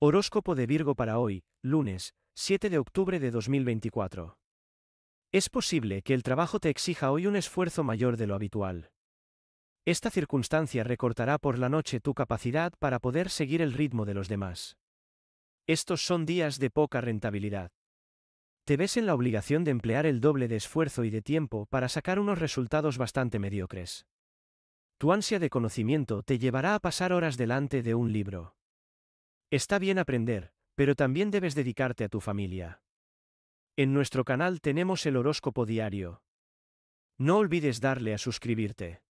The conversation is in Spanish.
Horóscopo de Virgo para hoy, lunes, 7 de octubre de 2024. Es posible que el trabajo te exija hoy un esfuerzo mayor de lo habitual. Esta circunstancia recortará por la noche tu capacidad para poder seguir el ritmo de los demás. Estos son días de poca rentabilidad. Te ves en la obligación de emplear el doble de esfuerzo y de tiempo para sacar unos resultados bastante mediocres. Tu ansia de conocimiento te llevará a pasar horas delante de un libro. Está bien aprender, pero también debes dedicarte a tu familia. En nuestro canal tenemos el horóscopo diario. No olvides darle a suscribirte.